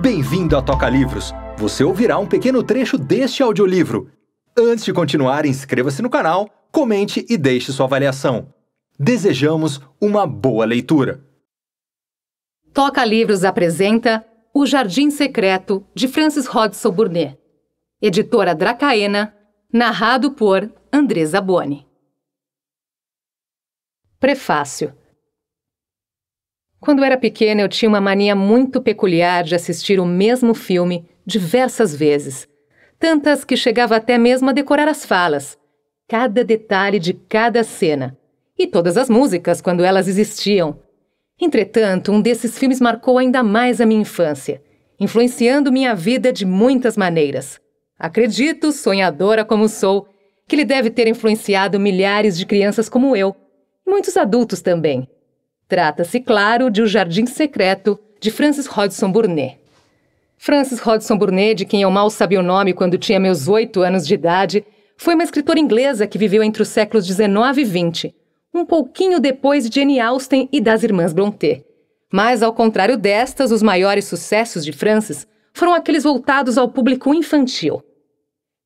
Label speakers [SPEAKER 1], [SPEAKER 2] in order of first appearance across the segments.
[SPEAKER 1] Bem-vindo a Toca Livros! Você ouvirá um pequeno trecho deste audiolivro. Antes de continuar, inscreva-se no canal, comente e deixe sua avaliação. Desejamos uma boa leitura. Toca Livros apresenta O Jardim Secreto de Francis Hodgson Burnet, editora Dracaena, narrado por Andresa Boni. Prefácio quando era pequena, eu tinha uma mania muito peculiar de assistir o mesmo filme diversas vezes. Tantas que chegava até mesmo a decorar as falas, cada detalhe de cada cena, e todas as músicas quando elas existiam. Entretanto, um desses filmes marcou ainda mais a minha infância, influenciando minha vida de muitas maneiras. Acredito, sonhadora como sou, que ele deve ter influenciado milhares de crianças como eu, e muitos adultos também Trata-se, claro, de O Jardim Secreto, de Francis Hodgson Burnett. Francis Hodgson Burnett, de quem eu mal sabia o nome quando tinha meus oito anos de idade, foi uma escritora inglesa que viveu entre os séculos XIX e XX, um pouquinho depois de Jane Austen e das Irmãs Brontë. Mas, ao contrário destas, os maiores sucessos de Francis foram aqueles voltados ao público infantil.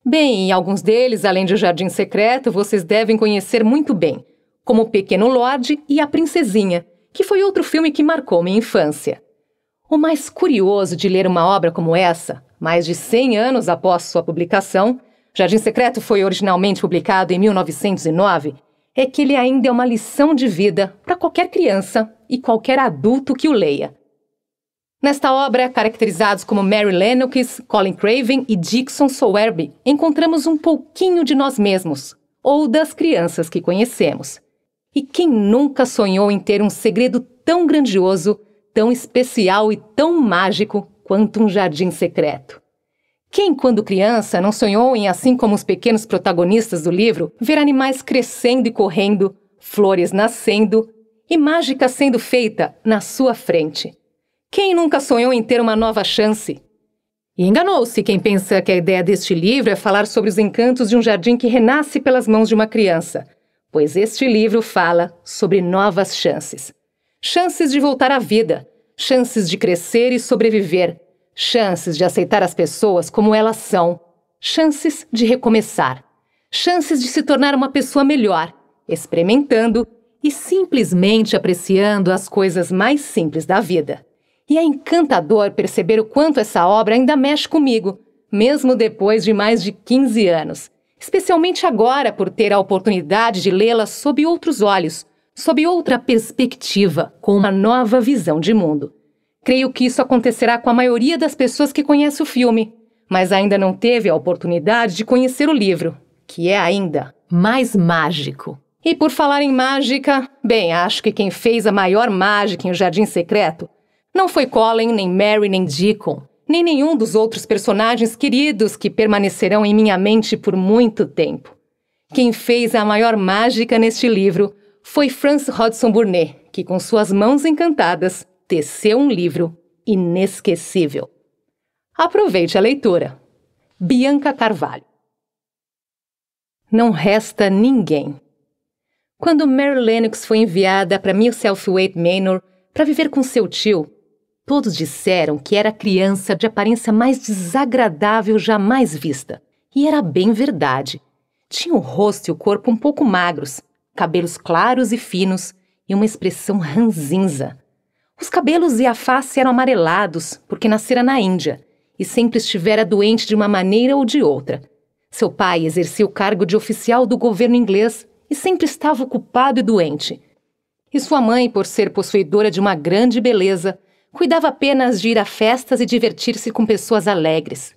[SPEAKER 1] Bem, alguns deles, além de O Jardim Secreto, vocês devem conhecer muito bem, como O Pequeno Lorde e A Princesinha, que foi outro filme que marcou minha infância. O mais curioso de ler uma obra como essa, mais de 100 anos após sua publicação, Jardim Secreto foi originalmente publicado em 1909, é que ele ainda é uma lição de vida para qualquer criança e qualquer adulto que o leia. Nesta obra, caracterizados como Mary Lennox, Colin Craven e Dixon Sowerby, encontramos um pouquinho de nós mesmos, ou das crianças que conhecemos. E quem nunca sonhou em ter um segredo tão grandioso, tão especial e tão mágico quanto um jardim secreto? Quem, quando criança, não sonhou em, assim como os pequenos protagonistas do livro, ver animais crescendo e correndo, flores nascendo e mágica sendo feita na sua frente? Quem nunca sonhou em ter uma nova chance? E enganou-se quem pensa que a ideia deste livro é falar sobre os encantos de um jardim que renasce pelas mãos de uma criança pois este livro fala sobre novas chances. Chances de voltar à vida, chances de crescer e sobreviver, chances de aceitar as pessoas como elas são, chances de recomeçar, chances de se tornar uma pessoa melhor, experimentando e simplesmente apreciando as coisas mais simples da vida. E é encantador perceber o quanto essa obra ainda mexe comigo, mesmo depois de mais de 15 anos especialmente agora por ter a oportunidade de lê-la sob outros olhos, sob outra perspectiva, com uma nova visão de mundo. Creio que isso acontecerá com a maioria das pessoas que conhece o filme, mas ainda não teve a oportunidade de conhecer o livro, que é ainda mais mágico. E por falar em mágica, bem, acho que quem fez a maior mágica em O Jardim Secreto não foi Colin, nem Mary, nem Deacon, nem nenhum dos outros personagens queridos que permanecerão em minha mente por muito tempo. Quem fez a maior mágica neste livro foi Franz Hodgson Burnet, que com suas mãos encantadas teceu um livro inesquecível. Aproveite a leitura. Bianca Carvalho. Não resta ninguém. Quando Mary Lennox foi enviada para Mill Wade Manor para viver com seu tio, Todos disseram que era a criança de aparência mais desagradável jamais vista. E era bem verdade. Tinha o rosto e o corpo um pouco magros, cabelos claros e finos e uma expressão ranzinza. Os cabelos e a face eram amarelados, porque nascera na Índia e sempre estivera doente de uma maneira ou de outra. Seu pai exercia o cargo de oficial do governo inglês e sempre estava ocupado e doente. E sua mãe, por ser possuidora de uma grande beleza, cuidava apenas de ir a festas e divertir-se com pessoas alegres.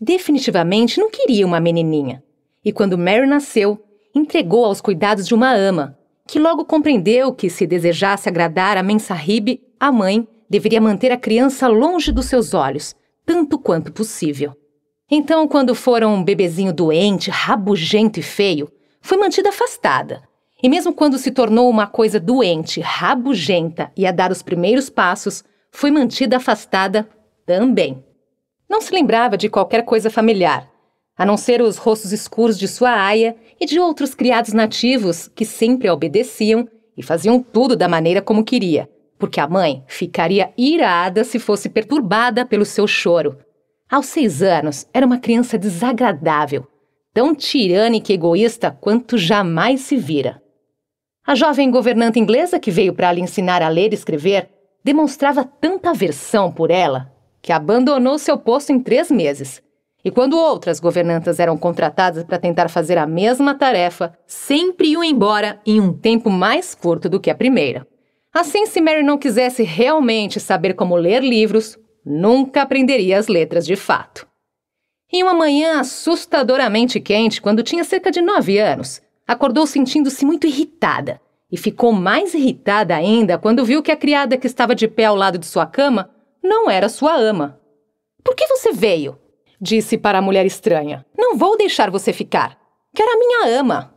[SPEAKER 1] Definitivamente não queria uma menininha. E quando Mary nasceu, entregou aos cuidados de uma ama, que logo compreendeu que, se desejasse agradar a Mensahib, a mãe deveria manter a criança longe dos seus olhos, tanto quanto possível. Então, quando foram um bebezinho doente, rabugento e feio, foi mantida afastada. E mesmo quando se tornou uma coisa doente, rabugenta e a dar os primeiros passos, foi mantida afastada também. Não se lembrava de qualquer coisa familiar, a não ser os rostos escuros de sua aia e de outros criados nativos que sempre a obedeciam e faziam tudo da maneira como queria, porque a mãe ficaria irada se fosse perturbada pelo seu choro. Aos seis anos, era uma criança desagradável, tão tirânica e egoísta quanto jamais se vira. A jovem governanta inglesa que veio para lhe ensinar a ler e escrever demonstrava tanta aversão por ela que abandonou seu posto em três meses. E quando outras governantas eram contratadas para tentar fazer a mesma tarefa, sempre iam embora em um tempo mais curto do que a primeira. Assim, se Mary não quisesse realmente saber como ler livros, nunca aprenderia as letras de fato. Em uma manhã assustadoramente quente, quando tinha cerca de nove anos, acordou sentindo-se muito irritada e ficou mais irritada ainda quando viu que a criada que estava de pé ao lado de sua cama não era sua ama. Por que você veio? disse para a mulher estranha. Não vou deixar você ficar. Quero a minha ama.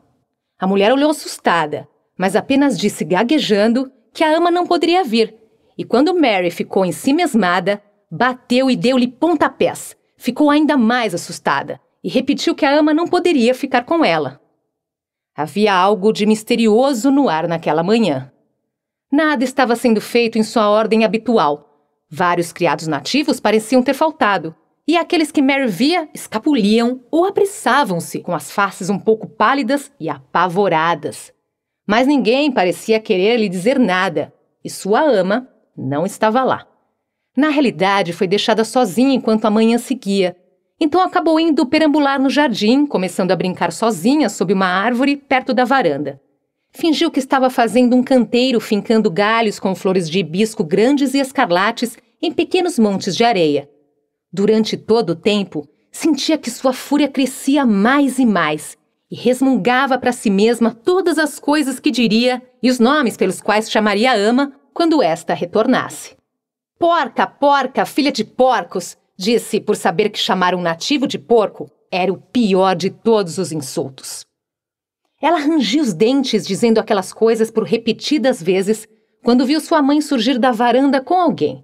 [SPEAKER 1] A mulher olhou assustada, mas apenas disse gaguejando que a ama não poderia vir. E quando Mary ficou em si mesmada, bateu e deu-lhe pontapés. Ficou ainda mais assustada e repetiu que a ama não poderia ficar com ela. Havia algo de misterioso no ar naquela manhã. Nada estava sendo feito em sua ordem habitual. Vários criados nativos pareciam ter faltado, e aqueles que Mary via escapuliam ou apressavam-se, com as faces um pouco pálidas e apavoradas. Mas ninguém parecia querer lhe dizer nada, e sua ama não estava lá. Na realidade, foi deixada sozinha enquanto a manhã seguia, então acabou indo perambular no jardim, começando a brincar sozinha sob uma árvore perto da varanda. Fingiu que estava fazendo um canteiro fincando galhos com flores de hibisco grandes e escarlates em pequenos montes de areia. Durante todo o tempo, sentia que sua fúria crescia mais e mais e resmungava para si mesma todas as coisas que diria e os nomes pelos quais chamaria a ama quando esta retornasse. Porca, porca, filha de porcos! Disse por saber que chamar um nativo de porco era o pior de todos os insultos. Ela rangia os dentes dizendo aquelas coisas por repetidas vezes quando viu sua mãe surgir da varanda com alguém.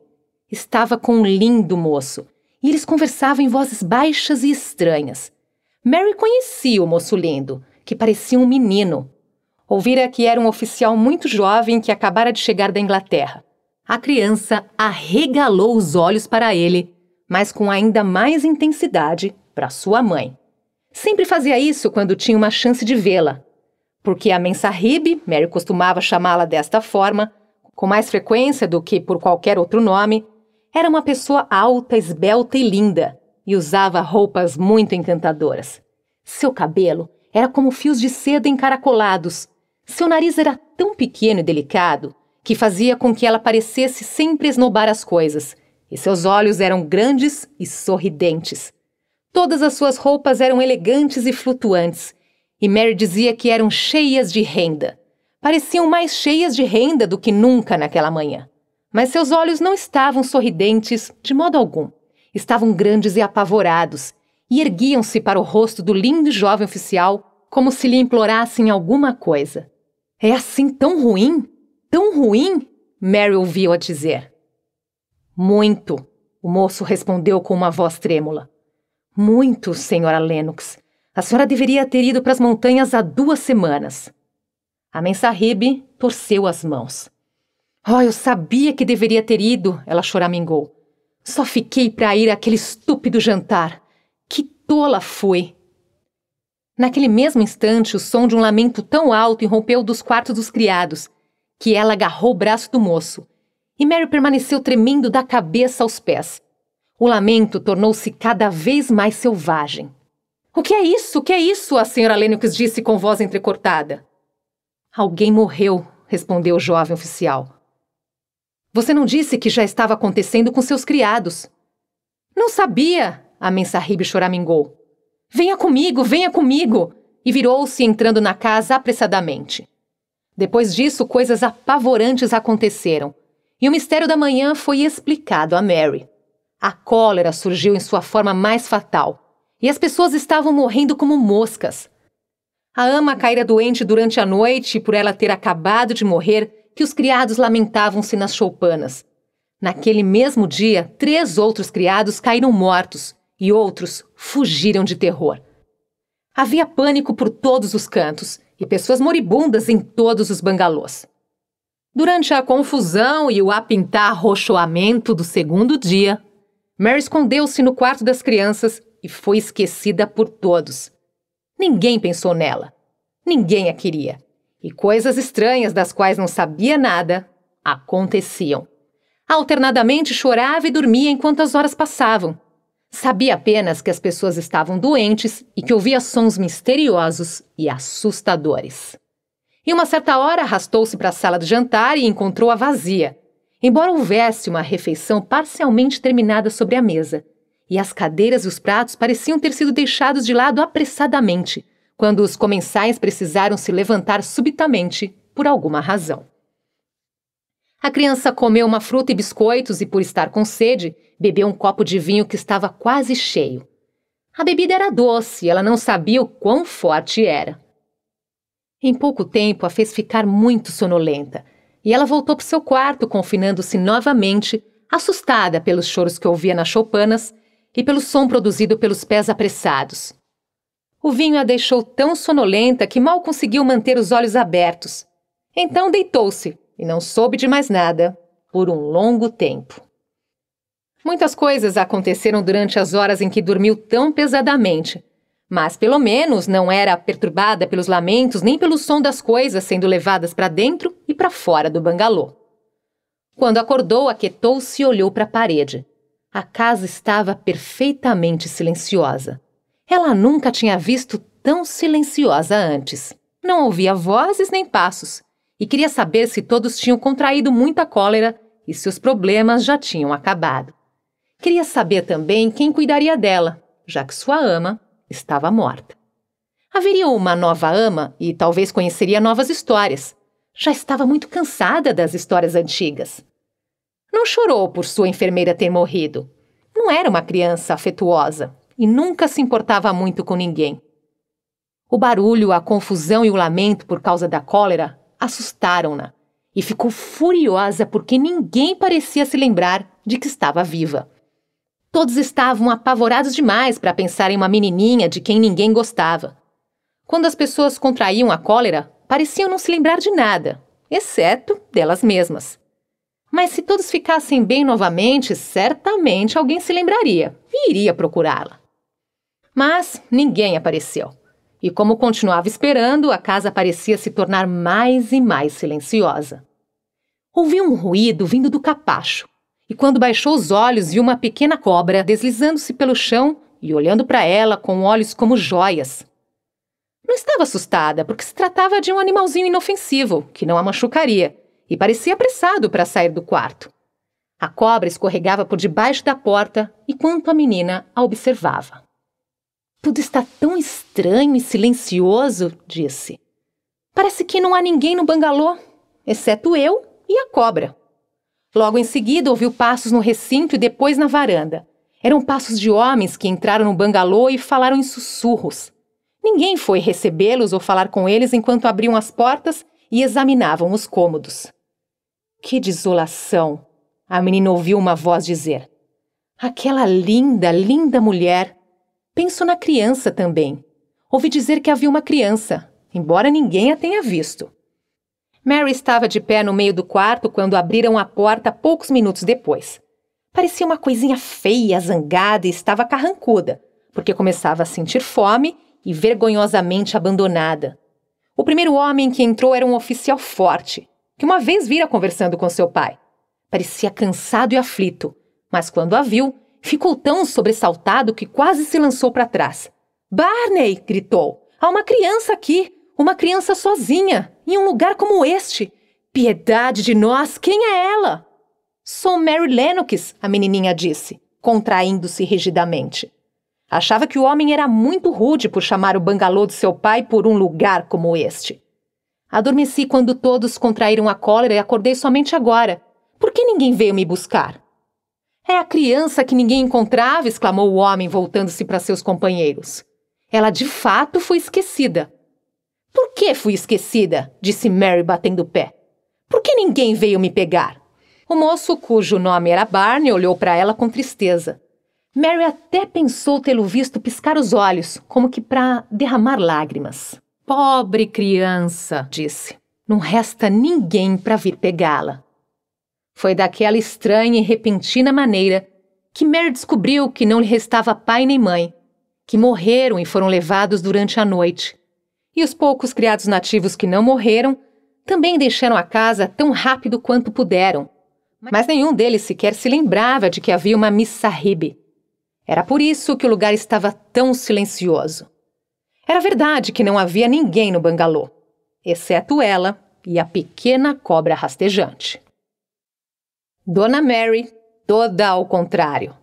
[SPEAKER 1] Estava com um lindo moço e eles conversavam em vozes baixas e estranhas. Mary conhecia o moço lindo, que parecia um menino. Ouvira que era um oficial muito jovem que acabara de chegar da Inglaterra. A criança arregalou os olhos para ele mas com ainda mais intensidade para sua mãe. Sempre fazia isso quando tinha uma chance de vê-la, porque a mensahib, Mary costumava chamá-la desta forma, com mais frequência do que por qualquer outro nome, era uma pessoa alta, esbelta e linda, e usava roupas muito encantadoras. Seu cabelo era como fios de seda encaracolados. Seu nariz era tão pequeno e delicado que fazia com que ela parecesse sempre esnobar as coisas, e seus olhos eram grandes e sorridentes. Todas as suas roupas eram elegantes e flutuantes, e Mary dizia que eram cheias de renda. Pareciam mais cheias de renda do que nunca naquela manhã. Mas seus olhos não estavam sorridentes de modo algum. Estavam grandes e apavorados, e erguiam-se para o rosto do lindo jovem oficial como se lhe implorassem alguma coisa. É assim tão ruim? Tão ruim? Mary ouviu-a dizer. Muito, o moço respondeu com uma voz trêmula. Muito, senhora Lennox. A senhora deveria ter ido para as montanhas há duas semanas. A mensarribe torceu as mãos. Oh, eu sabia que deveria ter ido, ela choramingou. Só fiquei para ir àquele estúpido jantar. Que tola fui! Naquele mesmo instante, o som de um lamento tão alto irrompeu dos quartos dos criados, que ela agarrou o braço do moço e Mary permaneceu tremendo da cabeça aos pés. O lamento tornou-se cada vez mais selvagem. O que é isso? O que é isso? A senhora Lennox disse com voz entrecortada. Alguém morreu, respondeu o jovem oficial. Você não disse que já estava acontecendo com seus criados. Não sabia, a mensarribe choramingou. Venha comigo, venha comigo! E virou-se entrando na casa apressadamente. Depois disso, coisas apavorantes aconteceram. E o mistério da manhã foi explicado a Mary. A cólera surgiu em sua forma mais fatal, e as pessoas estavam morrendo como moscas. A ama caíra doente durante a noite e por ela ter acabado de morrer, que os criados lamentavam-se nas choupanas. Naquele mesmo dia, três outros criados caíram mortos e outros fugiram de terror. Havia pânico por todos os cantos e pessoas moribundas em todos os bangalôs. Durante a confusão e o apintarroxoamento do segundo dia, Mary escondeu-se no quarto das crianças e foi esquecida por todos. Ninguém pensou nela. Ninguém a queria. E coisas estranhas das quais não sabia nada aconteciam. Alternadamente chorava e dormia enquanto as horas passavam. Sabia apenas que as pessoas estavam doentes e que ouvia sons misteriosos e assustadores. Em uma certa hora, arrastou-se para a sala do jantar e encontrou-a vazia, embora houvesse uma refeição parcialmente terminada sobre a mesa. E as cadeiras e os pratos pareciam ter sido deixados de lado apressadamente, quando os comensais precisaram se levantar subitamente por alguma razão. A criança comeu uma fruta e biscoitos e, por estar com sede, bebeu um copo de vinho que estava quase cheio. A bebida era doce e ela não sabia o quão forte era. Em pouco tempo a fez ficar muito sonolenta, e ela voltou para seu quarto, confinando-se novamente, assustada pelos choros que ouvia nas choupanas e pelo som produzido pelos pés apressados. O vinho a deixou tão sonolenta que mal conseguiu manter os olhos abertos. Então deitou-se e não soube de mais nada por um longo tempo. Muitas coisas aconteceram durante as horas em que dormiu tão pesadamente, mas pelo menos não era perturbada pelos lamentos nem pelo som das coisas sendo levadas para dentro e para fora do bangalô. Quando acordou, aquietou-se e olhou para a parede. A casa estava perfeitamente silenciosa. Ela nunca tinha visto tão silenciosa antes. Não ouvia vozes nem passos e queria saber se todos tinham contraído muita cólera e se os problemas já tinham acabado. Queria saber também quem cuidaria dela, já que sua ama estava morta. Haveria uma nova ama e talvez conheceria novas histórias. Já estava muito cansada das histórias antigas. Não chorou por sua enfermeira ter morrido. Não era uma criança afetuosa e nunca se importava muito com ninguém. O barulho, a confusão e o lamento por causa da cólera assustaram-na e ficou furiosa porque ninguém parecia se lembrar de que estava viva. Todos estavam apavorados demais para pensar em uma menininha de quem ninguém gostava. Quando as pessoas contraíam a cólera, pareciam não se lembrar de nada, exceto delas mesmas. Mas se todos ficassem bem novamente, certamente alguém se lembraria e iria procurá-la. Mas ninguém apareceu. E como continuava esperando, a casa parecia se tornar mais e mais silenciosa. Ouvi um ruído vindo do capacho, e quando baixou os olhos viu uma pequena cobra deslizando-se pelo chão e olhando para ela com olhos como joias. Não estava assustada, porque se tratava de um animalzinho inofensivo, que não a machucaria, e parecia apressado para sair do quarto. A cobra escorregava por debaixo da porta enquanto a menina a observava. Tudo está tão estranho e silencioso, disse. Parece que não há ninguém no bangalô, exceto eu e a cobra. Logo em seguida, ouviu passos no recinto e depois na varanda. Eram passos de homens que entraram no bangalô e falaram em sussurros. Ninguém foi recebê-los ou falar com eles enquanto abriam as portas e examinavam os cômodos. Que desolação! A menina ouviu uma voz dizer. Aquela linda, linda mulher. Penso na criança também. Ouvi dizer que havia uma criança, embora ninguém a tenha visto. Mary estava de pé no meio do quarto quando abriram a porta poucos minutos depois. Parecia uma coisinha feia, zangada e estava carrancuda, porque começava a sentir fome e vergonhosamente abandonada. O primeiro homem que entrou era um oficial forte, que uma vez vira conversando com seu pai. Parecia cansado e aflito, mas quando a viu, ficou tão sobressaltado que quase se lançou para trás. Barney! gritou. Há uma criança aqui! Uma criança sozinha! em um lugar como este? Piedade de nós, quem é ela? Sou Mary Lennox, a menininha disse, contraindo-se rigidamente. Achava que o homem era muito rude por chamar o bangalô de seu pai por um lugar como este. Adormeci quando todos contraíram a cólera e acordei somente agora. Por que ninguém veio me buscar? É a criança que ninguém encontrava, exclamou o homem, voltando-se para seus companheiros. Ela de fato foi esquecida. Por que fui esquecida? disse Mary batendo o pé. Por que ninguém veio me pegar? O moço, cujo nome era Barney, olhou para ela com tristeza. Mary até pensou tê-lo visto piscar os olhos, como que para derramar lágrimas. Pobre criança, disse. Não resta ninguém para vir pegá-la. Foi daquela estranha e repentina maneira que Mary descobriu que não lhe restava pai nem mãe, que morreram e foram levados durante a noite, e os poucos criados nativos que não morreram também deixaram a casa tão rápido quanto puderam. Mas nenhum deles sequer se lembrava de que havia uma missa ribe. Era por isso que o lugar estava tão silencioso. Era verdade que não havia ninguém no bangalô, exceto ela e a pequena cobra rastejante. Dona Mary, toda ao contrário.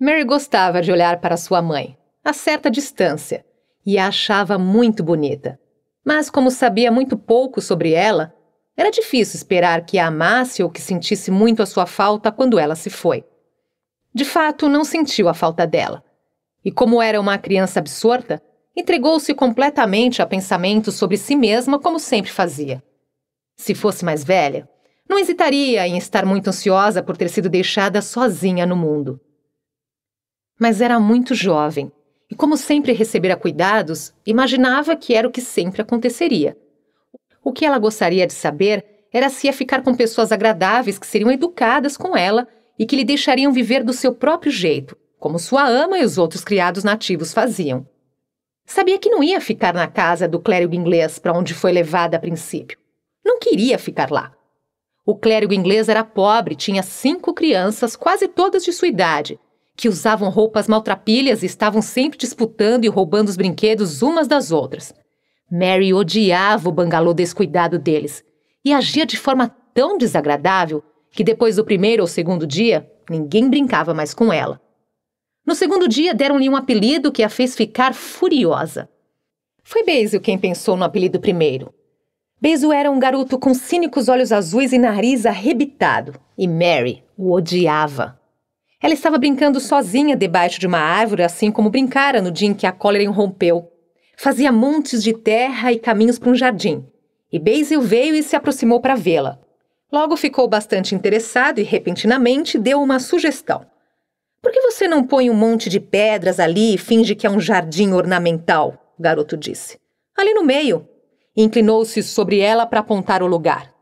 [SPEAKER 1] Mary gostava de olhar para sua mãe, a certa distância, e a achava muito bonita. Mas, como sabia muito pouco sobre ela, era difícil esperar que a amasse ou que sentisse muito a sua falta quando ela se foi. De fato, não sentiu a falta dela. E como era uma criança absorta, entregou-se completamente a pensamentos sobre si mesma, como sempre fazia. Se fosse mais velha, não hesitaria em estar muito ansiosa por ter sido deixada sozinha no mundo. Mas era muito jovem e como sempre recebera cuidados, imaginava que era o que sempre aconteceria. O que ela gostaria de saber era se ia ficar com pessoas agradáveis que seriam educadas com ela e que lhe deixariam viver do seu próprio jeito, como sua ama e os outros criados nativos faziam. Sabia que não ia ficar na casa do clérigo inglês para onde foi levada a princípio. Não queria ficar lá. O clérigo inglês era pobre, tinha cinco crianças, quase todas de sua idade, que usavam roupas maltrapilhas e estavam sempre disputando e roubando os brinquedos umas das outras. Mary odiava o bangalô descuidado deles e agia de forma tão desagradável que depois do primeiro ou segundo dia, ninguém brincava mais com ela. No segundo dia, deram-lhe um apelido que a fez ficar furiosa. Foi Basil quem pensou no apelido primeiro. Basil era um garoto com cínicos olhos azuis e nariz arrebitado, e Mary o odiava. Ela estava brincando sozinha debaixo de uma árvore, assim como brincara no dia em que a cólera irrompeu. Fazia montes de terra e caminhos para um jardim. E Basil veio e se aproximou para vê-la. Logo ficou bastante interessado e, repentinamente, deu uma sugestão. Por que você não põe um monte de pedras ali e finge que é um jardim ornamental? O garoto disse. Ali no meio. Inclinou-se sobre ela para apontar o lugar.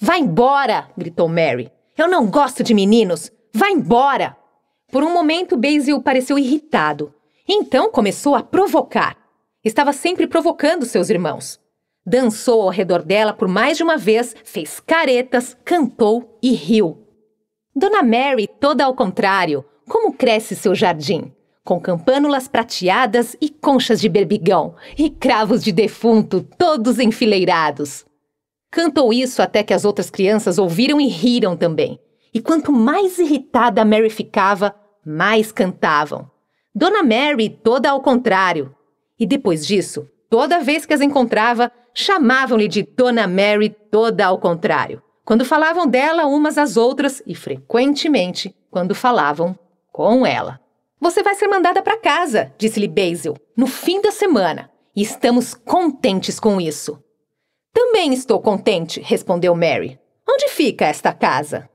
[SPEAKER 1] Vá embora! gritou Mary. Eu não gosto de meninos! Vá embora! Por um momento, Basil pareceu irritado. Então começou a provocar. Estava sempre provocando seus irmãos. Dançou ao redor dela por mais de uma vez, fez caretas, cantou e riu. Dona Mary, toda ao contrário, como cresce seu jardim? Com campânulas prateadas e conchas de berbigão, e cravos de defunto, todos enfileirados. Cantou isso até que as outras crianças ouviram e riram também. E quanto mais irritada Mary ficava, mais cantavam. Dona Mary toda ao contrário. E depois disso, toda vez que as encontrava, chamavam-lhe de Dona Mary toda ao contrário, quando falavam dela umas às outras e frequentemente quando falavam com ela. Você vai ser mandada para casa, disse-lhe Basil, no fim da semana, e estamos contentes com isso. Também estou contente, respondeu Mary. Onde fica esta casa?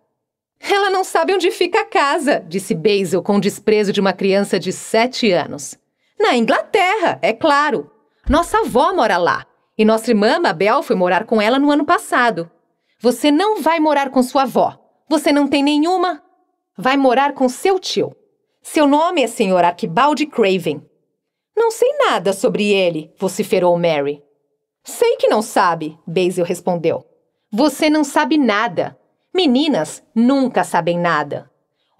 [SPEAKER 1] Ela não sabe onde fica a casa, disse Basil com desprezo de uma criança de sete anos. Na Inglaterra, é claro. Nossa avó mora lá. E nossa irmã Mabel foi morar com ela no ano passado. Você não vai morar com sua avó. Você não tem nenhuma. Vai morar com seu tio. Seu nome é Sr. Arquibaldi Craven. Não sei nada sobre ele, vociferou Mary. Sei que não sabe, Basil respondeu. Você não sabe nada. Meninas nunca sabem nada.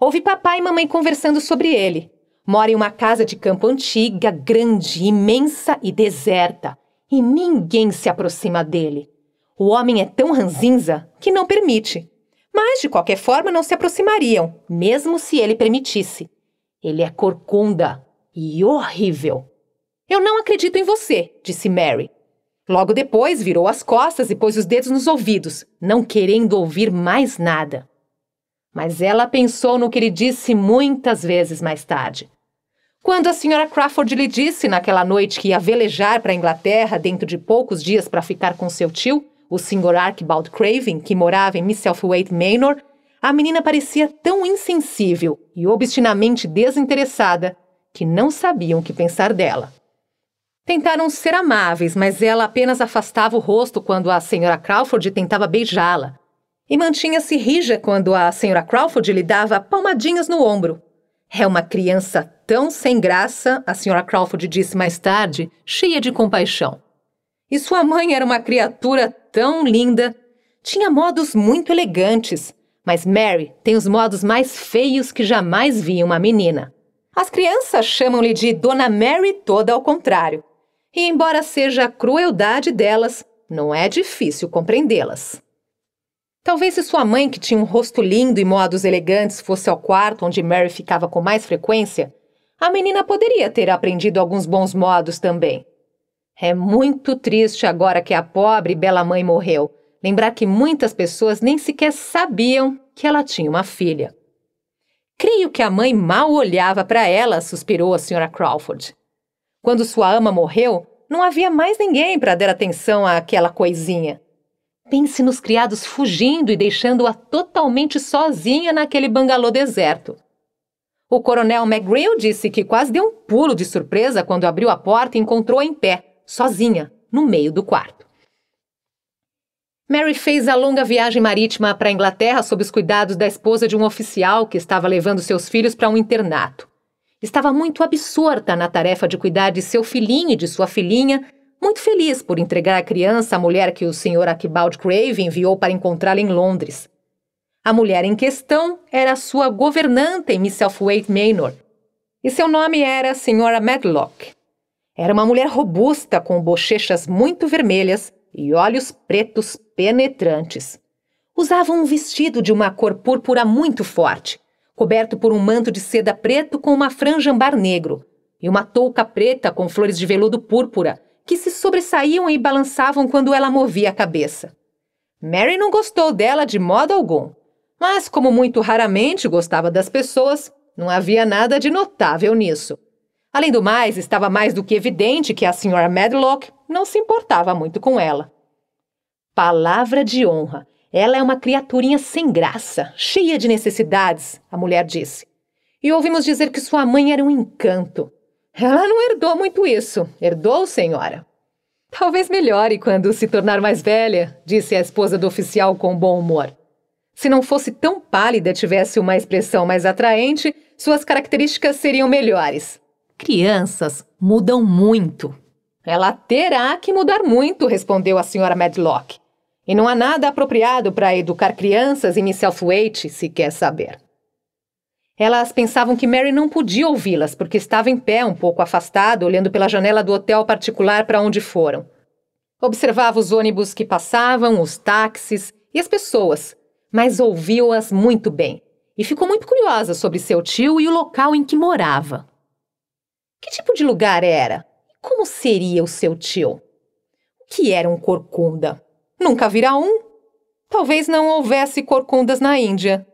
[SPEAKER 1] Ouvi papai e mamãe conversando sobre ele. Mora em uma casa de campo antiga, grande, imensa e deserta. E ninguém se aproxima dele. O homem é tão ranzinza que não permite. Mas, de qualquer forma, não se aproximariam, mesmo se ele permitisse. Ele é corcunda e horrível. Eu não acredito em você, disse Mary. Logo depois, virou as costas e pôs os dedos nos ouvidos, não querendo ouvir mais nada. Mas ela pensou no que ele disse muitas vezes mais tarde. Quando a senhora Crawford lhe disse naquela noite que ia velejar para a Inglaterra dentro de poucos dias para ficar com seu tio, o Sr. Archibald Craven, que morava em Miss Selfwaite Manor, a menina parecia tão insensível e obstinamente desinteressada que não sabiam o que pensar dela. Tentaram ser amáveis, mas ela apenas afastava o rosto quando a senhora Crawford tentava beijá-la. E mantinha-se rija quando a senhora Crawford lhe dava palmadinhas no ombro. É uma criança tão sem graça, a senhora Crawford disse mais tarde, cheia de compaixão. E sua mãe era uma criatura tão linda. Tinha modos muito elegantes, mas Mary tem os modos mais feios que jamais vi uma menina. As crianças chamam-lhe de Dona Mary toda ao contrário. E embora seja a crueldade delas, não é difícil compreendê-las. Talvez se sua mãe, que tinha um rosto lindo e modos elegantes, fosse ao quarto onde Mary ficava com mais frequência, a menina poderia ter aprendido alguns bons modos também. É muito triste agora que a pobre e bela mãe morreu, lembrar que muitas pessoas nem sequer sabiam que ela tinha uma filha. Creio que a mãe mal olhava para ela, suspirou a Sra. Crawford. Quando sua ama morreu, não havia mais ninguém para dar atenção àquela coisinha. Pense nos criados fugindo e deixando-a totalmente sozinha naquele bangalô deserto. O coronel McGreal disse que quase deu um pulo de surpresa quando abriu a porta e encontrou-a em pé, sozinha, no meio do quarto. Mary fez a longa viagem marítima para a Inglaterra sob os cuidados da esposa de um oficial que estava levando seus filhos para um internato. Estava muito absorta na tarefa de cuidar de seu filhinho e de sua filhinha, muito feliz por entregar a criança à mulher que o Sr. Archibald Crave enviou para encontrá-la em Londres. A mulher em questão era sua governanta em Miss Selfwaite Manor, e seu nome era Sra. Medlock. Era uma mulher robusta com bochechas muito vermelhas e olhos pretos penetrantes. Usava um vestido de uma cor púrpura muito forte coberto por um manto de seda preto com uma franja ambar negro, e uma touca preta com flores de veludo púrpura, que se sobressaíam e balançavam quando ela movia a cabeça. Mary não gostou dela de modo algum, mas, como muito raramente gostava das pessoas, não havia nada de notável nisso. Além do mais, estava mais do que evidente que a Sra. Medlock não se importava muito com ela. Palavra de honra, ela é uma criaturinha sem graça, cheia de necessidades, a mulher disse. E ouvimos dizer que sua mãe era um encanto. Ela não herdou muito isso, herdou, senhora. Talvez melhore quando se tornar mais velha, disse a esposa do oficial com bom humor. Se não fosse tão pálida, tivesse uma expressão mais atraente, suas características seriam melhores. Crianças mudam muito. Ela terá que mudar muito, respondeu a senhora Medlock. E não há nada apropriado para educar crianças em Miss Selfwaite, se quer saber. Elas pensavam que Mary não podia ouvi-las porque estava em pé, um pouco afastado, olhando pela janela do hotel particular para onde foram. Observava os ônibus que passavam, os táxis e as pessoas, mas ouviu-as muito bem e ficou muito curiosa sobre seu tio e o local em que morava. Que tipo de lugar era? Como seria o seu tio? O que era um corcunda? Nunca virá um. Talvez não houvesse corcundas na Índia.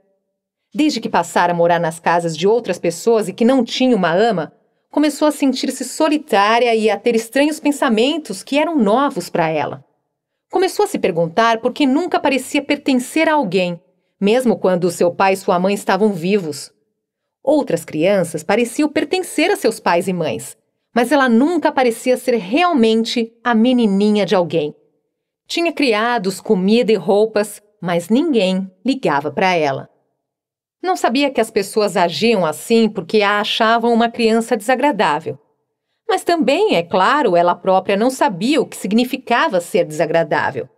[SPEAKER 1] Desde que passara a morar nas casas de outras pessoas e que não tinha uma ama, começou a sentir-se solitária e a ter estranhos pensamentos que eram novos para ela. Começou a se perguntar por que nunca parecia pertencer a alguém, mesmo quando seu pai e sua mãe estavam vivos. Outras crianças pareciam pertencer a seus pais e mães, mas ela nunca parecia ser realmente a menininha de alguém tinha criados, comida e roupas, mas ninguém ligava para ela. Não sabia que as pessoas agiam assim porque a achavam uma criança desagradável. Mas também, é claro, ela própria não sabia o que significava ser desagradável.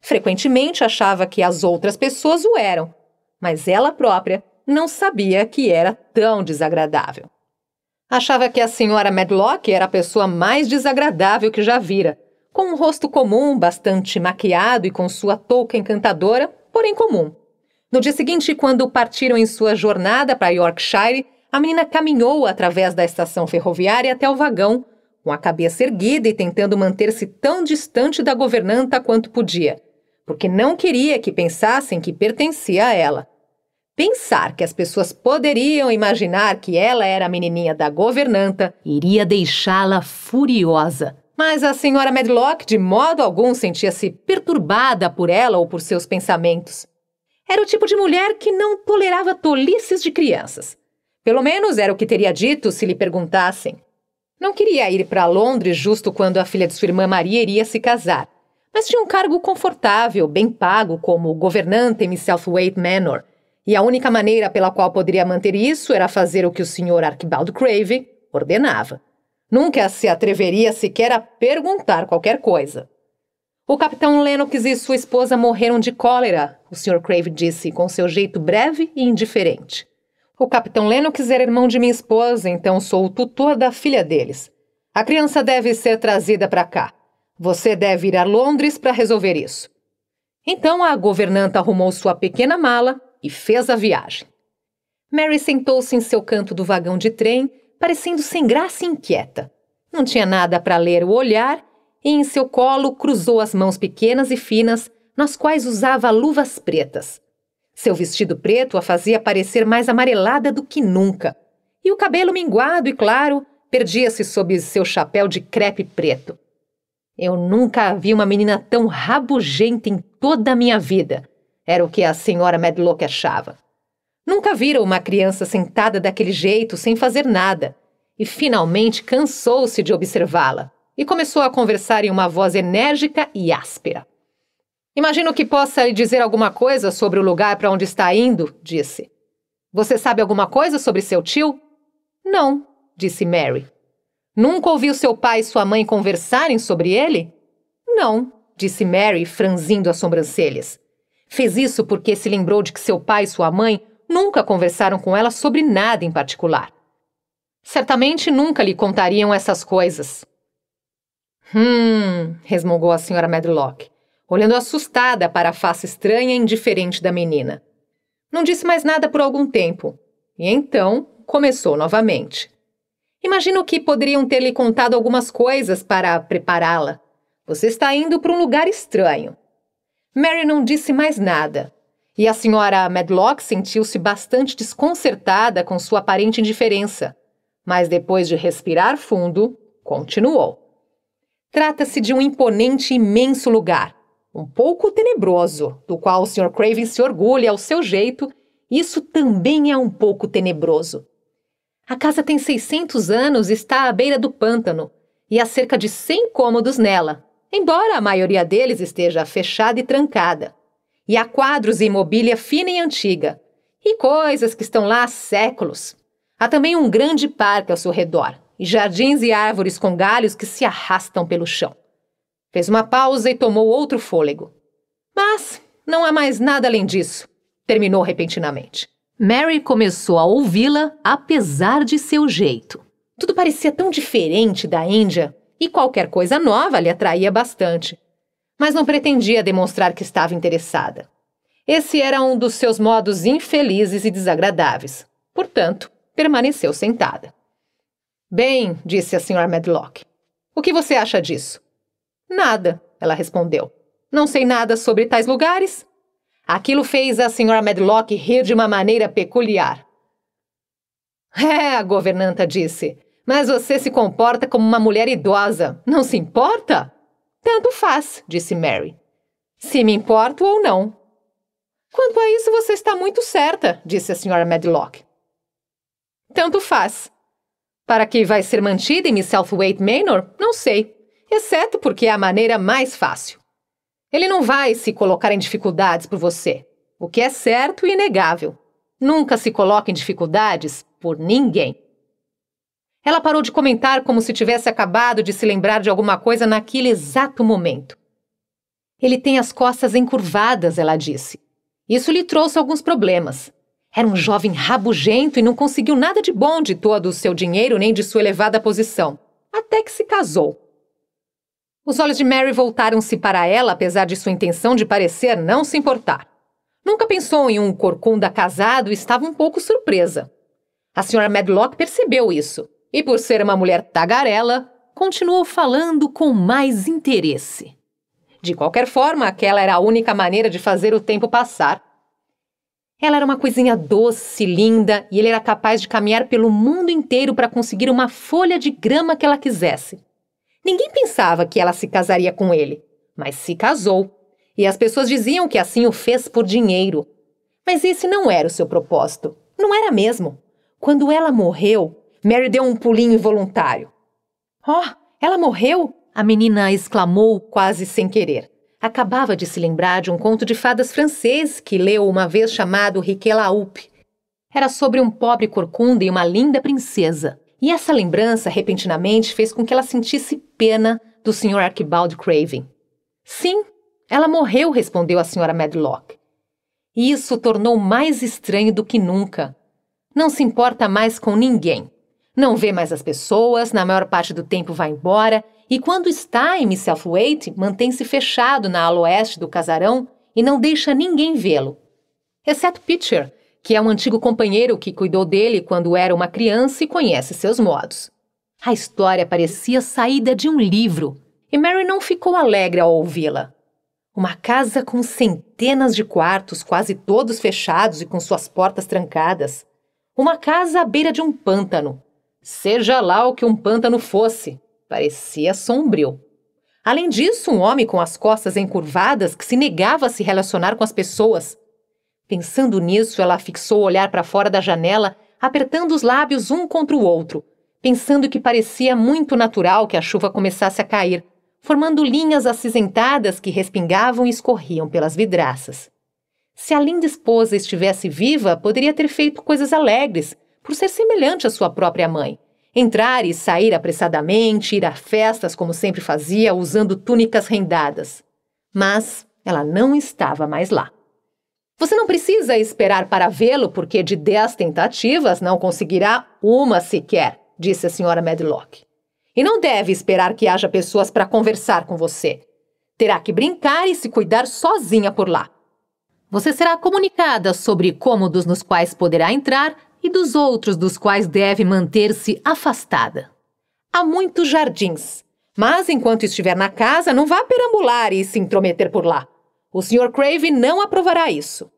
[SPEAKER 1] Frequentemente achava que as outras pessoas o eram, mas ela própria não sabia que era tão desagradável. Achava que a senhora Medlock era a pessoa mais desagradável que já vira, com um rosto comum, bastante maquiado e com sua touca encantadora, porém comum. No dia seguinte, quando partiram em sua jornada para Yorkshire, a menina caminhou através da estação ferroviária até o vagão, com a cabeça erguida e tentando manter-se tão distante da governanta quanto podia, porque não queria que pensassem que pertencia a ela. Pensar que as pessoas poderiam imaginar que ela era a menininha da governanta iria deixá-la furiosa. Mas a senhora Medlock de modo algum sentia-se perturbada por ela ou por seus pensamentos. Era o tipo de mulher que não tolerava tolices de crianças. Pelo menos era o que teria dito se lhe perguntassem. Não queria ir para Londres justo quando a filha de sua irmã Maria iria se casar, mas tinha um cargo confortável, bem pago como governante em Southwaite Manor, e a única maneira pela qual poderia manter isso era fazer o que o Sr. Archibald Crave ordenava. Nunca se atreveria sequer a perguntar qualquer coisa. O capitão Lennox e sua esposa morreram de cólera, o Sr. Crave disse, com seu jeito breve e indiferente. O capitão Lennox era irmão de minha esposa, então sou o tutor da filha deles. A criança deve ser trazida para cá. Você deve ir a Londres para resolver isso. Então a governanta arrumou sua pequena mala e fez a viagem. Mary sentou-se em seu canto do vagão de trem parecendo sem graça e inquieta. Não tinha nada para ler o olhar, e em seu colo cruzou as mãos pequenas e finas, nas quais usava luvas pretas. Seu vestido preto a fazia parecer mais amarelada do que nunca, e o cabelo minguado e claro perdia-se sob seu chapéu de crepe preto. Eu nunca vi uma menina tão rabugenta em toda a minha vida, era o que a senhora Medlock achava. Nunca viram uma criança sentada daquele jeito sem fazer nada. E finalmente cansou-se de observá-la e começou a conversar em uma voz enérgica e áspera. Imagino que possa lhe dizer alguma coisa sobre o lugar para onde está indo, disse. Você sabe alguma coisa sobre seu tio? Não, disse Mary. Nunca ouviu seu pai e sua mãe conversarem sobre ele? Não, disse Mary, franzindo as sobrancelhas. Fez isso porque se lembrou de que seu pai e sua mãe nunca conversaram com ela sobre nada em particular. Certamente nunca lhe contariam essas coisas. Hum, resmungou a senhora Medlock, olhando assustada para a face estranha e indiferente da menina. Não disse mais nada por algum tempo, e então começou novamente. Imagino que poderiam ter lhe contado algumas coisas para prepará-la. Você está indo para um lugar estranho. Mary não disse mais nada, e a senhora Medlock sentiu-se bastante desconcertada com sua aparente indiferença, mas depois de respirar fundo, continuou. Trata-se de um imponente e imenso lugar, um pouco tenebroso, do qual o Sr. Craven se orgulha ao seu jeito, isso também é um pouco tenebroso. A casa tem 600 anos e está à beira do pântano, e há cerca de 100 cômodos nela, embora a maioria deles esteja fechada e trancada e há quadros e mobília fina e antiga, e coisas que estão lá há séculos. Há também um grande parque ao seu redor, e jardins e árvores com galhos que se arrastam pelo chão. Fez uma pausa e tomou outro fôlego. Mas não há mais nada além disso, terminou repentinamente. Mary começou a ouvi-la, apesar de seu jeito. Tudo parecia tão diferente da Índia e qualquer coisa nova lhe atraía bastante mas não pretendia demonstrar que estava interessada. Esse era um dos seus modos infelizes e desagradáveis. Portanto, permaneceu sentada. Bem, disse a Sra. Medlock. O que você acha disso? Nada, ela respondeu. Não sei nada sobre tais lugares. Aquilo fez a Sra. Medlock rir de uma maneira peculiar. É, a governanta disse. Mas você se comporta como uma mulher idosa. Não se importa? Tanto faz, disse Mary. Se me importo ou não. Quanto a isso, você está muito certa, disse a senhora Medlock. Tanto faz. Para que vai ser mantida em Miss Southwaite Manor, não sei, exceto porque é a maneira mais fácil. Ele não vai se colocar em dificuldades por você, o que é certo e inegável. Nunca se coloque em dificuldades por ninguém. Ela parou de comentar como se tivesse acabado de se lembrar de alguma coisa naquele exato momento. Ele tem as costas encurvadas, ela disse. Isso lhe trouxe alguns problemas. Era um jovem rabugento e não conseguiu nada de bom de todo o seu dinheiro nem de sua elevada posição, até que se casou. Os olhos de Mary voltaram-se para ela, apesar de sua intenção de parecer não se importar. Nunca pensou em um corcunda casado e estava um pouco surpresa. A senhora Medlock percebeu isso. E por ser uma mulher tagarela, continuou falando com mais interesse. De qualquer forma, aquela era a única maneira de fazer o tempo passar. Ela era uma coisinha doce, linda, e ele era capaz de caminhar pelo mundo inteiro para conseguir uma folha de grama que ela quisesse. Ninguém pensava que ela se casaria com ele, mas se casou. E as pessoas diziam que assim o fez por dinheiro. Mas esse não era o seu propósito. Não era mesmo. Quando ela morreu, Mary deu um pulinho involuntário. Oh, ela morreu? A menina exclamou quase sem querer. Acabava de se lembrar de um conto de fadas francês que leu uma vez chamado Riquelaupe. Era sobre um pobre corcunda e uma linda princesa. E essa lembrança, repentinamente, fez com que ela sentisse pena do Sr. Archibald Craven. Sim, ela morreu, respondeu a Sra. Medlock. E isso tornou mais estranho do que nunca. Não se importa mais com ninguém. Não vê mais as pessoas, na maior parte do tempo vai embora, e quando está em Miss Selfwaite, mantém-se fechado na ala oeste do casarão e não deixa ninguém vê-lo. Exceto Pitcher, que é um antigo companheiro que cuidou dele quando era uma criança e conhece seus modos. A história parecia saída de um livro, e Mary não ficou alegre ao ouvi-la. Uma casa com centenas de quartos, quase todos fechados e com suas portas trancadas. Uma casa à beira de um pântano, Seja lá o que um pântano fosse, parecia sombrio. Além disso, um homem com as costas encurvadas que se negava a se relacionar com as pessoas. Pensando nisso, ela fixou o olhar para fora da janela, apertando os lábios um contra o outro, pensando que parecia muito natural que a chuva começasse a cair, formando linhas acinzentadas que respingavam e escorriam pelas vidraças. Se a linda esposa estivesse viva, poderia ter feito coisas alegres, por ser semelhante à sua própria mãe. Entrar e sair apressadamente, ir a festas como sempre fazia, usando túnicas rendadas. Mas ela não estava mais lá. Você não precisa esperar para vê-lo, porque de dez tentativas não conseguirá uma sequer, disse a senhora Medlock. E não deve esperar que haja pessoas para conversar com você. Terá que brincar e se cuidar sozinha por lá. Você será comunicada sobre cômodos nos quais poderá entrar, e dos outros dos quais deve manter-se afastada. Há muitos jardins, mas enquanto estiver na casa, não vá perambular e se intrometer por lá. O Sr. Crave não aprovará isso.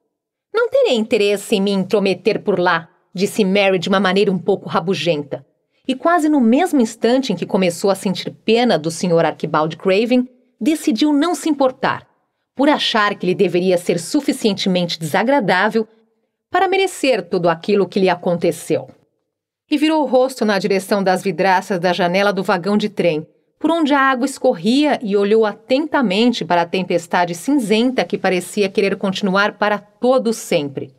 [SPEAKER 1] Não terei interesse em me intrometer por lá, disse Mary de uma maneira um pouco rabugenta. E quase no mesmo instante em que começou a sentir pena do Sr. Archibald Craven, decidiu não se importar, por achar que lhe deveria ser suficientemente desagradável para merecer tudo aquilo que lhe aconteceu. E virou o rosto na direção das vidraças da janela do vagão de trem, por onde a água escorria e olhou atentamente para a tempestade cinzenta que parecia querer continuar para todo sempre.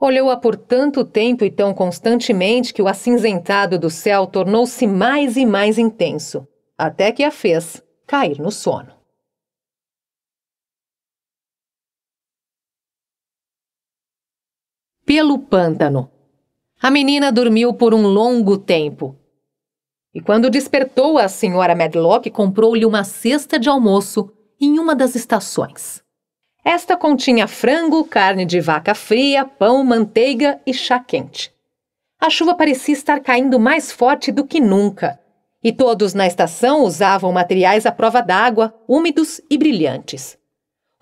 [SPEAKER 1] Olhou-a por tanto tempo e tão constantemente que o acinzentado do céu tornou-se mais e mais intenso, até que a fez cair no sono. pelo pântano. A menina dormiu por um longo tempo. E quando despertou, a senhora Medlock comprou-lhe uma cesta de almoço em uma das estações. Esta continha frango, carne de vaca fria, pão, manteiga e chá quente. A chuva parecia estar caindo mais forte do que nunca, e todos na estação usavam materiais à prova d'água, úmidos e brilhantes.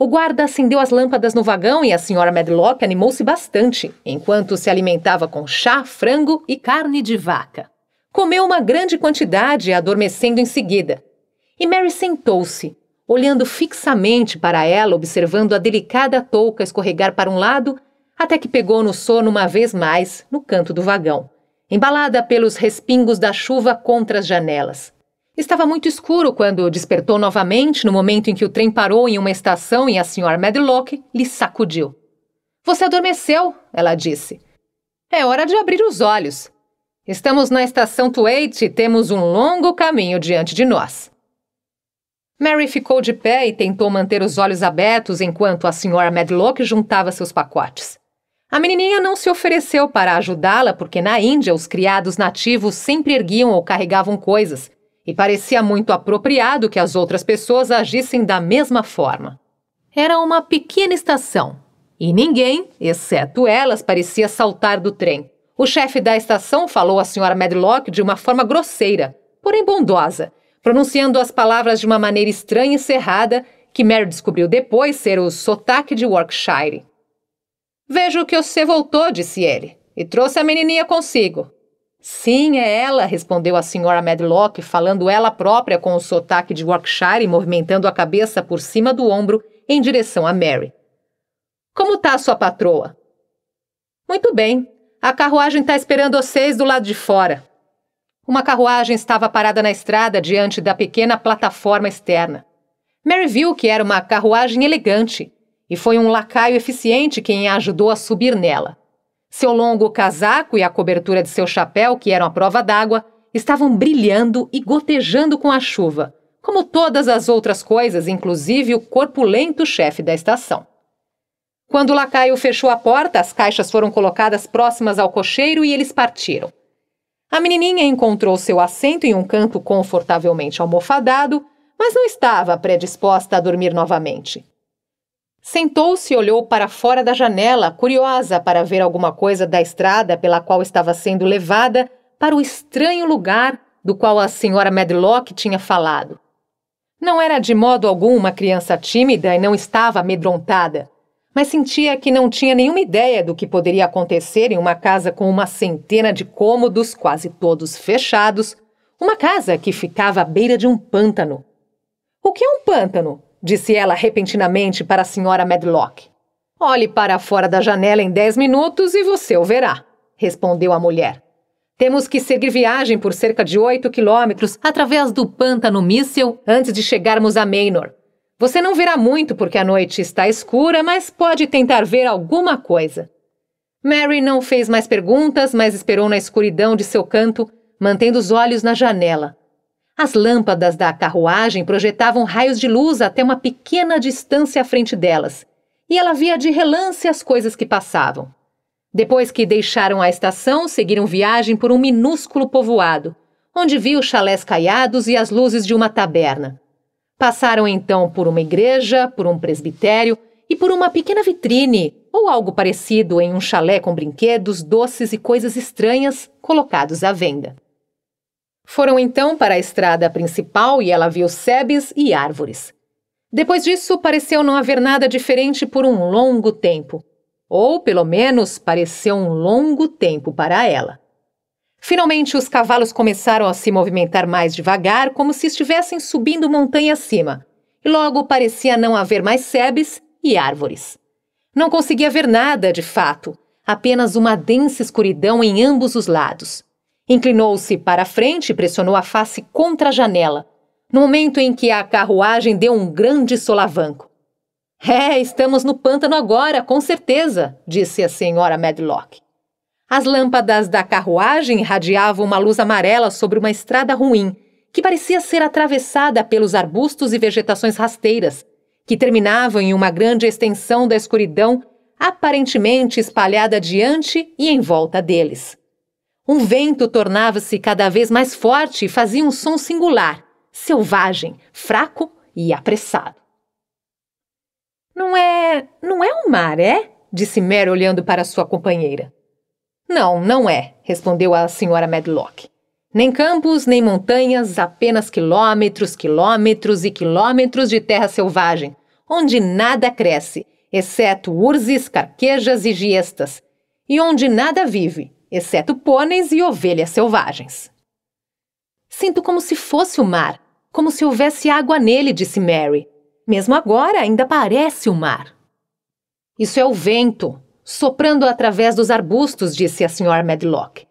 [SPEAKER 1] O guarda acendeu as lâmpadas no vagão e a senhora Medlock animou-se bastante, enquanto se alimentava com chá, frango e carne de vaca. Comeu uma grande quantidade, adormecendo em seguida. E Mary sentou-se, olhando fixamente para ela, observando a delicada touca escorregar para um lado, até que pegou no sono uma vez mais, no canto do vagão, embalada pelos respingos da chuva contra as janelas. Estava muito escuro quando despertou novamente no momento em que o trem parou em uma estação e a Sra. Medlock lhe sacudiu. Você adormeceu, ela disse. É hora de abrir os olhos. Estamos na estação Tuate e temos um longo caminho diante de nós. Mary ficou de pé e tentou manter os olhos abertos enquanto a Sra. Medlock juntava seus pacotes. A menininha não se ofereceu para ajudá-la porque na Índia os criados nativos sempre erguiam ou carregavam coisas, e parecia muito apropriado que as outras pessoas agissem da mesma forma. Era uma pequena estação e ninguém, exceto elas, parecia saltar do trem. O chefe da estação falou à Sra. Medlock de uma forma grosseira, porém bondosa, pronunciando as palavras de uma maneira estranha e cerrada que Mary descobriu depois ser o sotaque de Yorkshire. Vejo que você voltou, disse ele, e trouxe a menininha consigo. Sim, é ela, respondeu a senhora Medlock, falando ela própria com o sotaque de Yorkshire e movimentando a cabeça por cima do ombro em direção a Mary. Como está a sua patroa? Muito bem. A carruagem está esperando vocês do lado de fora. Uma carruagem estava parada na estrada diante da pequena plataforma externa. Mary viu que era uma carruagem elegante e foi um lacaio eficiente quem a ajudou a subir nela. Seu longo casaco e a cobertura de seu chapéu, que eram a prova d'água, estavam brilhando e gotejando com a chuva, como todas as outras coisas, inclusive o corpulento chefe da estação. Quando o lacaio fechou a porta, as caixas foram colocadas próximas ao cocheiro e eles partiram. A menininha encontrou seu assento em um canto confortavelmente almofadado, mas não estava predisposta a dormir novamente. Sentou-se e olhou para fora da janela, curiosa para ver alguma coisa da estrada pela qual estava sendo levada para o estranho lugar do qual a senhora Medlock tinha falado. Não era de modo algum uma criança tímida e não estava amedrontada, mas sentia que não tinha nenhuma ideia do que poderia acontecer em uma casa com uma centena de cômodos, quase todos fechados, uma casa que ficava à beira de um pântano. O que é um pântano? disse ela repentinamente para a senhora Medlock. Olhe para fora da janela em dez minutos e você o verá, respondeu a mulher. Temos que seguir viagem por cerca de oito quilômetros através do pântano míssil antes de chegarmos a Maynor. Você não verá muito porque a noite está escura, mas pode tentar ver alguma coisa. Mary não fez mais perguntas, mas esperou na escuridão de seu canto, mantendo os olhos na janela. As lâmpadas da carruagem projetavam raios de luz até uma pequena distância à frente delas, e ela via de relance as coisas que passavam. Depois que deixaram a estação, seguiram viagem por um minúsculo povoado, onde viu chalés caiados e as luzes de uma taberna. Passaram então por uma igreja, por um presbitério e por uma pequena vitrine ou algo parecido em um chalé com brinquedos, doces e coisas estranhas colocados à venda. Foram então para a estrada principal e ela viu sebes e árvores. Depois disso, pareceu não haver nada diferente por um longo tempo. Ou, pelo menos, pareceu um longo tempo para ela. Finalmente, os cavalos começaram a se movimentar mais devagar, como se estivessem subindo montanha acima, e logo parecia não haver mais sebes e árvores. Não conseguia ver nada, de fato, apenas uma densa escuridão em ambos os lados. Inclinou-se para a frente e pressionou a face contra a janela, no momento em que a carruagem deu um grande solavanco. É, estamos no pântano agora, com certeza, disse a senhora Medlock. As lâmpadas da carruagem irradiavam uma luz amarela sobre uma estrada ruim, que parecia ser atravessada pelos arbustos e vegetações rasteiras, que terminavam em uma grande extensão da escuridão aparentemente espalhada diante e em volta deles. Um vento tornava-se cada vez mais forte e fazia um som singular, selvagem, fraco e apressado. Não é. não é um mar, é? disse Mary olhando para sua companheira. Não, não é, respondeu a senhora Medlock. Nem campos, nem montanhas, apenas quilômetros, quilômetros e quilômetros de terra selvagem, onde nada cresce, exceto urzes, carquejas e giestas, e onde nada vive, exceto pôneis e ovelhas selvagens. Sinto como se fosse o mar, como se houvesse água nele, disse Mary. Mesmo agora, ainda parece o mar. Isso é o vento, soprando através dos arbustos, disse a Sra. Medlock.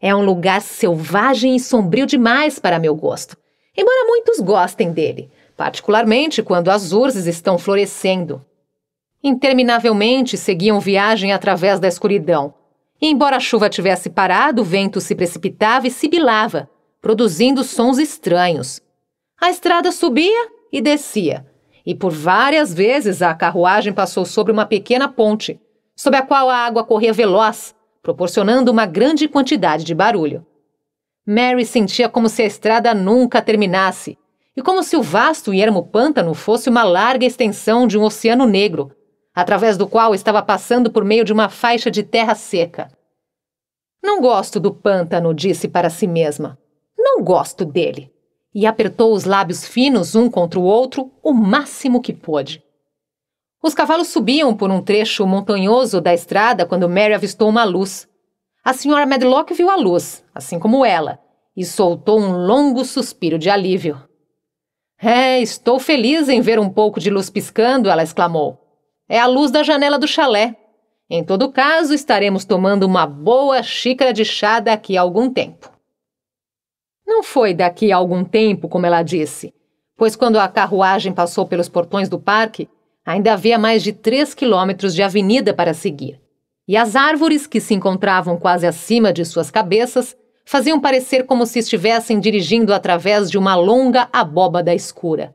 [SPEAKER 1] É um lugar selvagem e sombrio demais para meu gosto, embora muitos gostem dele, particularmente quando as urzes estão florescendo. Interminavelmente seguiam viagem através da escuridão, Embora a chuva tivesse parado, o vento se precipitava e sibilava, produzindo sons estranhos. A estrada subia e descia, e por várias vezes a carruagem passou sobre uma pequena ponte, sob a qual a água corria veloz, proporcionando uma grande quantidade de barulho. Mary sentia como se a estrada nunca terminasse, e como se o vasto e ermo pântano fosse uma larga extensão de um oceano negro, através do qual estava passando por meio de uma faixa de terra seca. Não gosto do pântano, disse para si mesma. Não gosto dele. E apertou os lábios finos um contra o outro o máximo que pôde. Os cavalos subiam por um trecho montanhoso da estrada quando Mary avistou uma luz. A senhora Medlock viu a luz, assim como ela, e soltou um longo suspiro de alívio. É, estou feliz em ver um pouco de luz piscando, ela exclamou. É a luz da janela do chalé. Em todo caso, estaremos tomando uma boa xícara de chá daqui a algum tempo. Não foi daqui a algum tempo, como ela disse, pois quando a carruagem passou pelos portões do parque, ainda havia mais de três quilômetros de avenida para seguir. E as árvores que se encontravam quase acima de suas cabeças faziam parecer como se estivessem dirigindo através de uma longa abóbada escura.